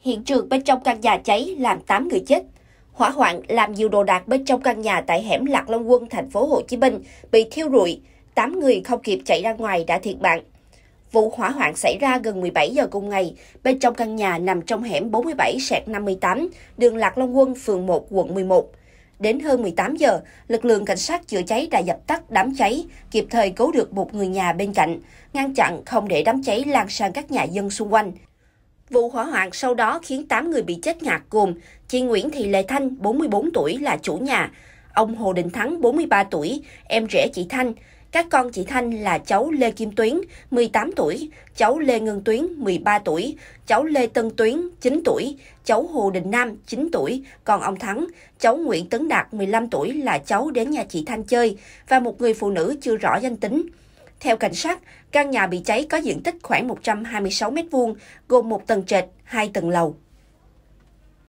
Hiện trường bên trong căn nhà cháy làm 8 người chết. Hỏa hoạn làm nhiều đồ đạc bên trong căn nhà tại hẻm Lạc Long Quân, thành phố Hồ Chí Minh bị thiêu rụi, 8 người không kịp chạy ra ngoài đã thiệt mạng. Vụ hỏa hoạn xảy ra gần 17 giờ cùng ngày, bên trong căn nhà nằm trong hẻm 47 sẹt 58, đường Lạc Long Quân, phường 1, quận 11. Đến hơn 18 giờ, lực lượng cảnh sát chữa cháy đã dập tắt đám cháy, kịp thời cứu được một người nhà bên cạnh, ngăn chặn không để đám cháy lan sang các nhà dân xung quanh. Vụ hỏa hoạn sau đó khiến 8 người bị chết ngạt gồm chị Nguyễn Thị Lê Thanh, 44 tuổi là chủ nhà, ông Hồ Đình Thắng, 43 tuổi, em rể chị Thanh, các con chị Thanh là cháu Lê Kim Tuyến, 18 tuổi, cháu Lê Ngân Tuyến, 13 tuổi, cháu Lê Tân Tuyến, 9 tuổi, cháu Hồ Đình Nam, 9 tuổi, còn ông Thắng, cháu Nguyễn Tấn Đạt, 15 tuổi là cháu đến nhà chị Thanh chơi và một người phụ nữ chưa rõ danh tính. Theo cảnh sát, căn nhà bị cháy có diện tích khoảng 126 m2, gồm một tầng trệt, hai tầng lầu.